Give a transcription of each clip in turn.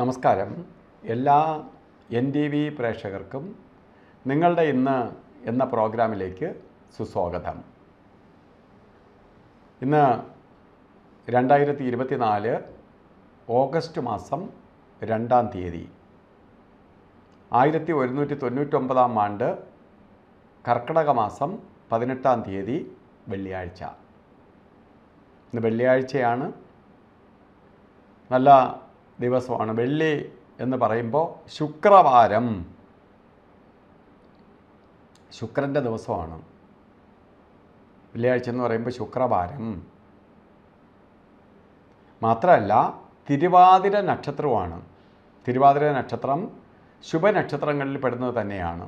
നമസ്കാരം എല്ലാ N T V പ്രേക്ഷകർക്കും നിങ്ങളുടെ ഇന്ന് എന്ന പ്രോഗ്രാമിലേക്ക് സുസ്വാഗതം ഇന്ന് രണ്ടായിരത്തി ഇരുപത്തിനാല് ഓഗസ്റ്റ് മാസം രണ്ടാം തീയതി ആയിരത്തി ഒരുന്നൂറ്റി തൊണ്ണൂറ്റൊമ്പതാം ആണ്ട് കർക്കിടക മാസം പതിനെട്ടാം തീയതി വെള്ളിയാഴ്ച ഇന്ന് വെള്ളിയാഴ്ചയാണ് നല്ല ദിവസമാണ് വെള്ളി എന്ന് പറയുമ്പോൾ ശുക്രവാരം ശുക്രൻ്റെ ദിവസമാണ് വെള്ളിയാഴ്ച എന്ന് പറയുമ്പോൾ ശുക്രവാരം മാത്രമല്ല തിരുവാതിര നക്ഷത്രമാണ് തിരുവാതിര നക്ഷത്രം ശുഭനക്ഷത്രങ്ങളിൽ പെടുന്നത് തന്നെയാണ്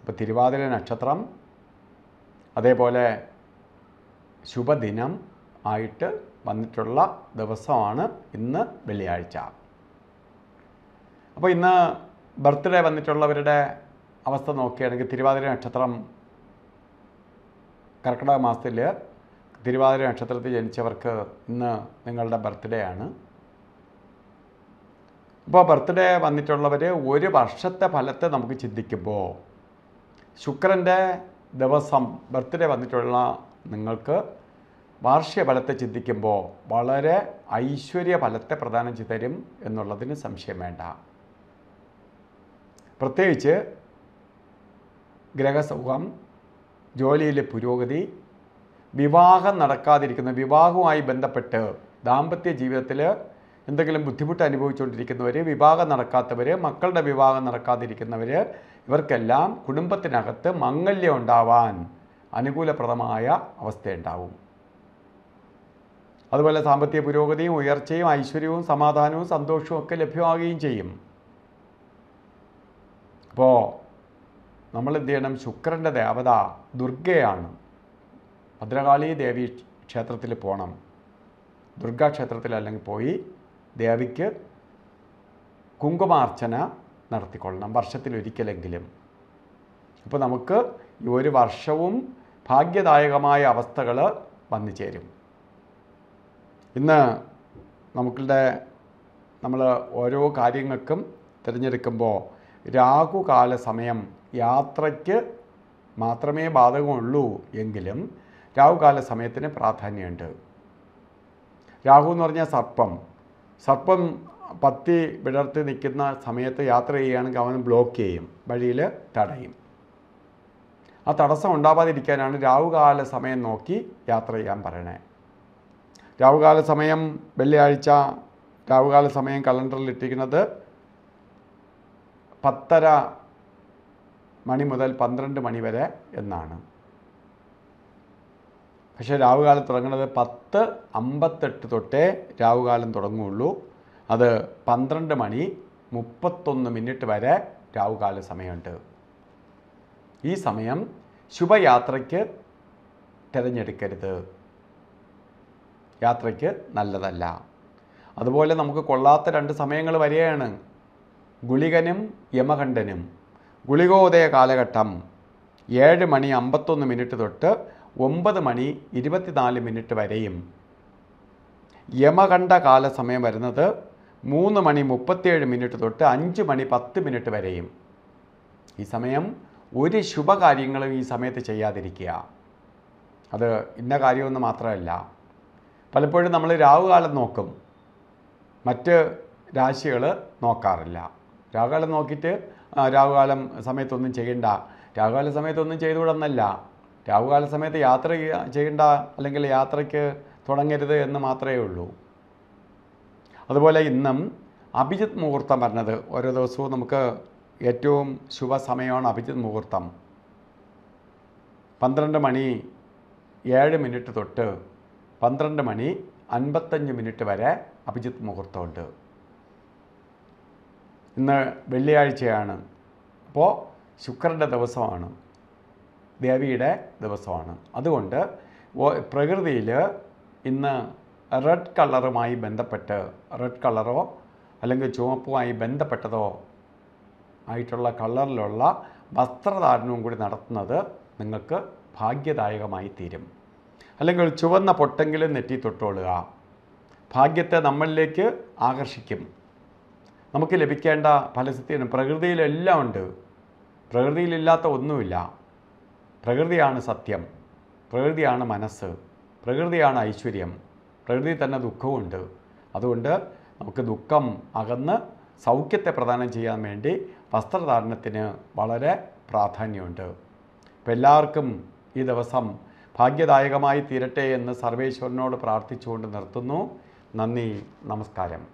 അപ്പോൾ തിരുവാതിര നക്ഷത്രം അതേപോലെ ശുഭദിനം ആയിട്ട് വന്നിട്ടുള്ള ദിവസമാണ് ഇന്ന് വെള്ളിയാഴ്ച അപ്പോൾ ഇന്ന് ബർത്ത്ഡേ വന്നിട്ടുള്ളവരുടെ അവസ്ഥ നോക്കുകയാണെങ്കിൽ തിരുവാതിര നക്ഷത്രം കർക്കിടക മാസത്തിൽ തിരുവാതിര നക്ഷത്രത്തിൽ ജനിച്ചവർക്ക് ഇന്ന് നിങ്ങളുടെ ബർത്ത്ഡേ ആണ് അപ്പോൾ ബർത്ത്ഡേ വന്നിട്ടുള്ളവർ ഒരു വർഷത്തെ ഫലത്തെ നമുക്ക് ചിന്തിക്കുമ്പോൾ ശുക്രൻ്റെ ദിവസം ബർത്ത്ഡേ വന്നിട്ടുള്ള നിങ്ങൾക്ക് വാർഷികഫലത്തെ ചിന്തിക്കുമ്പോൾ വളരെ ഐശ്വര്യ ഫലത്തെ പ്രദാനം ചെയ്തു തരും എന്നുള്ളതിന് സംശയം വേണ്ട പ്രത്യേകിച്ച് ഗ്രഹസുഖം ജോലിയിലെ പുരോഗതി വിവാഹം നടക്കാതിരിക്കുന്ന വിവാഹവുമായി ബന്ധപ്പെട്ട് ദാമ്പത്യ ജീവിതത്തിൽ എന്തെങ്കിലും ബുദ്ധിമുട്ട് അനുഭവിച്ചുകൊണ്ടിരിക്കുന്നവർ വിവാഹം നടക്കാത്തവർ മക്കളുടെ വിവാഹം നടക്കാതിരിക്കുന്നവർ ഇവർക്കെല്ലാം കുടുംബത്തിനകത്ത് മംഗല്യം ഉണ്ടാവാൻ അനുകൂലപ്രദമായ അവസ്ഥയുണ്ടാവും അതുപോലെ സാമ്പത്തിക പുരോഗതിയും ഉയർച്ചയും ഐശ്വര്യവും സമാധാനവും സന്തോഷവും ഒക്കെ ലഭ്യമാകുകയും ചെയ്യും അപ്പോൾ നമ്മൾ എന്ത് ചെയ്യണം ശുക്രൻ്റെ ദേവത ദുർഗയാണ് ഭദ്രകാളി ദേവി ക്ഷേത്രത്തിൽ പോകണം ദുർഗാ ക്ഷേത്രത്തിൽ അല്ലെങ്കിൽ പോയി ദേവിക്ക് കുങ്കുമാർച്ചന നടത്തിക്കൊള്ളണം വർഷത്തിലൊരിക്കലെങ്കിലും അപ്പോൾ നമുക്ക് ഈ ഒരു വർഷവും ഭാഗ്യദായകമായ അവസ്ഥകൾ വന്നു ചേരും ഇന്ന് നമ്മളുടെ നമ്മൾ ഓരോ കാര്യങ്ങൾക്കും തിരഞ്ഞെടുക്കുമ്പോൾ രാഹുകാല സമയം യാത്രയ്ക്ക് മാത്രമേ ബാധകമുള്ളൂ എങ്കിലും രാഹുകാല സമയത്തിന് പ്രാധാന്യമുണ്ട് രാഹു എന്ന് പറഞ്ഞാൽ സർപ്പം സർപ്പം പത്തി വിടർത്തി നിൽക്കുന്ന സമയത്ത് യാത്ര ചെയ്യുകയാണെങ്കിൽ അവൻ ബ്ലോക്ക് ചെയ്യും വഴിയിൽ തടയും ആ തടസ്സം ഉണ്ടാവാതിരിക്കാനാണ് രാഹുകാല സമയം നോക്കി യാത്ര ചെയ്യാൻ പറയണേ രാവുകാല സമയം വെള്ളിയാഴ്ച രാവുകാല സമയം കലണ്ടറിൽ ഇട്ടിരിക്കുന്നത് പത്തര മണി മുതൽ പന്ത്രണ്ട് മണി വരെ എന്നാണ് പക്ഷേ രാവുകാലം തുടങ്ങുന്നത് പത്ത് അമ്പത്തെട്ട് തൊട്ടേ രാവുകാലം തുടങ്ങുകയുള്ളൂ അത് പന്ത്രണ്ട് മണി മുപ്പത്തൊന്ന് മിനിറ്റ് വരെ രാവുകാല സമയമുണ്ട് ഈ സമയം ശുഭയാത്രയ്ക്ക് തിരഞ്ഞെടുക്കരുത് യാത്രയ്ക്ക് നല്ലതല്ല അതുപോലെ നമുക്ക് കൊള്ളാത്ത രണ്ട് സമയങ്ങൾ വരികയാണ് ഗുളികനും യമഖണ്ഠനും ഗുളികോദയ കാലഘട്ടം ഏഴ് മണി അമ്പത്തൊന്ന് മിനിറ്റ് തൊട്ട് ഒമ്പത് മണി ഇരുപത്തിനാല് മിനിറ്റ് വരെയും യമഖണ്ഠ കാല സമയം വരുന്നത് മൂന്ന് മണി മുപ്പത്തിയേഴ് മിനിറ്റ് തൊട്ട് അഞ്ച് മണി പത്ത് മിനിറ്റ് വരെയും ഈ സമയം ഒരു ശുഭകാര്യങ്ങളും ഈ സമയത്ത് ചെയ്യാതിരിക്കുക അത് ഇന്ന കാര്യമൊന്നും മാത്രമല്ല പലപ്പോഴും നമ്മൾ രാവുകാലം നോക്കും മറ്റ് രാശികൾ നോക്കാറില്ല രാഹുകാലം നോക്കിയിട്ട് രാവുകാലം സമയത്തൊന്നും ചെയ്യണ്ട രാഹുകാല സമയത്തൊന്നും ചെയ്തുകൂടന്നല്ല രാവുകാല സമയത്ത് യാത്ര ചെയ്യണ്ട അല്ലെങ്കിൽ യാത്രയ്ക്ക് തുടങ്ങരുത് എന്ന് മാത്രമേ ഉള്ളൂ അതുപോലെ ഇന്നും അഭിജിത് മുഹൂർത്തം പറഞ്ഞത് ഓരോ ദിവസവും നമുക്ക് ഏറ്റവും ശുഭസമയമാണ് അഭിജിത് മുഹൂർത്തം പന്ത്രണ്ട് മണി ഏഴ് മിനിറ്റ് തൊട്ട് പന്ത്രണ്ട് മണി അൻപത്തഞ്ച് മിനിറ്റ് വരെ അഭിജിത്ത് മുഹൂർത്തമുണ്ട് ഇന്ന് വെള്ളിയാഴ്ചയാണ് അപ്പോൾ ശുക്രൻ്റെ ദിവസമാണ് ദേവിയുടെ ദിവസമാണ് അതുകൊണ്ട് പ്രകൃതിയിൽ ഇന്ന് റെഡ് കളറുമായി ബന്ധപ്പെട്ട് റെഡ് കളറോ അല്ലെങ്കിൽ ചുവപ്പുമായി ബന്ധപ്പെട്ടതോ ആയിട്ടുള്ള കളറിലുള്ള വസ്ത്രധാരണവും കൂടി നടത്തുന്നത് നിങ്ങൾക്ക് ഭാഗ്യദായകമായി തീരും അല്ലെങ്കിൽ ചുവന്ന പൊട്ടെങ്കിലും നെറ്റി തൊട്ടോളുക ഭാഗ്യത്തെ നമ്മളിലേക്ക് ആകർഷിക്കും നമുക്ക് ലഭിക്കേണ്ട ഫലസിദ്ധിയാണ് പ്രകൃതിയിലെല്ലാം ഉണ്ട് പ്രകൃതിയിലില്ലാത്ത ഒന്നുമില്ല പ്രകൃതിയാണ് സത്യം പ്രകൃതിയാണ് മനസ്സ് പ്രകൃതിയാണ് ഐശ്വര്യം പ്രകൃതി തന്നെ ദുഃഖമുണ്ട് അതുകൊണ്ട് നമുക്ക് ദുഃഖം അകന്ന് സൗഖ്യത്തെ പ്രദാനം ചെയ്യാൻ വേണ്ടി വസ്ത്രധാരണത്തിന് വളരെ പ്രാധാന്യമുണ്ട് അപ്പോൾ എല്ലാവർക്കും ഈ ദിവസം ഭാഗ്യദായകമായി തീരട്ടെ എന്ന് സർവേശ്വരനോട് പ്രാർത്ഥിച്ചുകൊണ്ട് നിർത്തുന്നു നന്ദി നമസ്കാരം